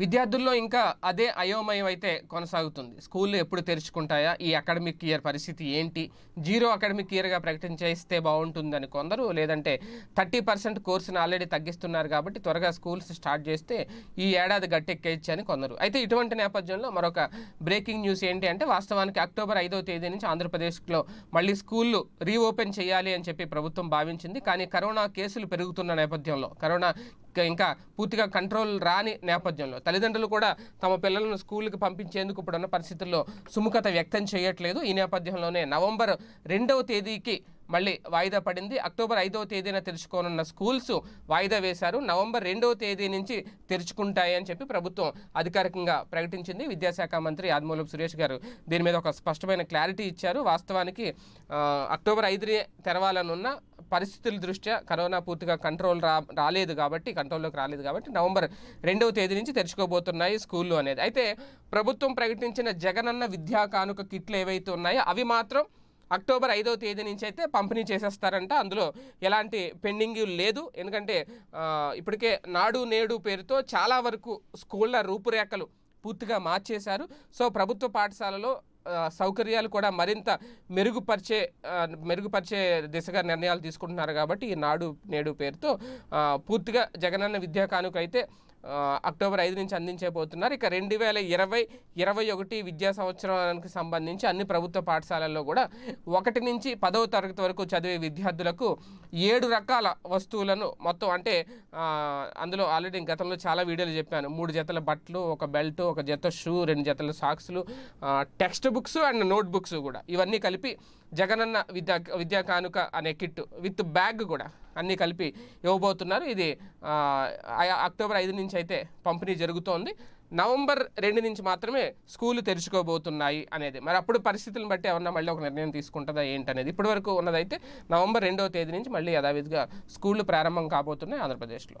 విద్యార్థుల్లో ఇంకా అదే అయోమయం అయితే కొనసాగుతుంది స్కూళ్ళు ఎప్పుడు తెరుచుకుంటాయా ఈ అకాడమిక్ ఇయర్ పరిస్థితి ఏంటి జీరో అకాడమిక్ ఇయర్గా ప్రకటన చేస్తే బాగుంటుందని కొందరు లేదంటే థర్టీ పర్సెంట్ కోర్సును ఆల్రెడీ తగ్గిస్తున్నారు కాబట్టి త్వరగా స్కూల్స్ స్టార్ట్ చేస్తే ఈ ఏడాది గట్టెక్కేయచ్చు అని కొందరు అయితే ఇటువంటి నేపథ్యంలో మరొక బ్రేకింగ్ న్యూస్ ఏంటి అంటే వాస్తవానికి అక్టోబర్ ఐదవ తేదీ నుంచి ఆంధ్రప్రదేశ్లో మళ్ళీ స్కూళ్ళు రీఓపెన్ చేయాలి అని చెప్పి ప్రభుత్వం భావించింది కానీ కరోనా కేసులు పెరుగుతున్న నేపథ్యంలో కరోనా ఇంకా పూర్తిగా కంట్రోల్ రాని నేపథ్యంలో తల్లిదండ్రులు కూడా తమ పిల్లలను స్కూల్కి పంపించేందుకు ఇప్పుడున్న పరిస్థితుల్లో సుముఖత వ్యక్తం చేయట్లేదు ఈ నేపథ్యంలోనే నవంబర్ రెండవ తేదీకి మళ్ళీ వాయిదా పడింది అక్టోబర్ ఐదవ తేదీన తెరుచుకోనున్న స్కూల్స్ వాయిదా వేశారు నవంబర్ రెండవ తేదీ నుంచి తెరుచుకుంటాయని చెప్పి ప్రభుత్వం అధికారికంగా ప్రకటించింది విద్యాశాఖ మంత్రి ఆదిమూలపు సురేష్ గారు దీని మీద ఒక స్పష్టమైన క్లారిటీ ఇచ్చారు వాస్తవానికి అక్టోబర్ ఐదుని తెరవాలనున్న పరిస్థితుల దృష్ట్యా కరోనా పూర్తిగా కంట్రోల్ రా రాలేదు కాబట్టి కంట్రోల్లోకి రాలేదు కాబట్టి నవంబర్ రెండవ తేదీ నుంచి తెరుచుకోబోతున్నాయి స్కూళ్ళు అనేది అయితే ప్రభుత్వం ప్రకటించిన జగనన్న విద్యా కానుక కిట్లు ఏవైతే ఉన్నాయో అవి మాత్రం అక్టోబర్ ఐదవ తేదీ నుంచి అయితే పంపిణీ చేసేస్తారంట అందులో ఎలాంటి పెండింగ్ లేదు ఎందుకంటే ఇప్పటికే నాడు నేడు పేరుతో చాలా వరకు స్కూళ్ళ రూపురేఖలు పూర్తిగా మార్చేశారు సో ప్రభుత్వ పాఠశాలలో సౌకర్యాలు కూడా మరింత మెరుగుపరిచే మెరుగుపరిచే దిశగా నిర్ణయాలు తీసుకుంటున్నారు కాబట్టి ఈ నాడు నేడు పేరుతో పూర్తిగా జగనన్న విద్యా కానుక అయితే అక్టోబర్ ఐదు నుంచి అందించబోతున్నారు ఇక రెండు వేల ఇరవై ఇరవై ఒకటి విద్యా సంవత్సరానికి సంబంధించి అన్ని ప్రభుత్వ పాఠశాలల్లో కూడా ఒకటి నుంచి పదవ తరగతి వరకు చదివే విద్యార్థులకు ఏడు రకాల వస్తువులను మొత్తం అంటే అందులో ఆల్రెడీ గతంలో చాలా వీడియోలు చెప్పాను మూడు జతల బట్టలు ఒక బెల్ట్ ఒక జత షూ రెండు జతల సాక్స్లు text books and note books కూడా ఇవన్నీ కలిపి జగనన్న విద్యా విద్యా కానుక అనే కిట్ విత్ బ్యాగ్ కూడా అన్నీ కలిపి ఇవ్వబోతున్నారు ఇది అక్టోబర్ ఐదు నుంచి అయితే పంపిణీ జరుగుతోంది నవంబర్ రెండు నుంచి మాత్రమే స్కూలు తెరుచుకోబోతున్నాయి అనేది మరి అప్పుడు పరిస్థితులను బట్టి ఎవరన్నా మళ్ళీ ఒక నిర్ణయం తీసుకుంటుందా ఏంటనేది ఇప్పటి వరకు ఉన్నదైతే నవంబర్ రెండవ తేదీ నుంచి మళ్ళీ యథావిధిగా స్కూళ్ళు ప్రారంభం కాబోతున్నాయి ఆంధ్రప్రదేశ్లో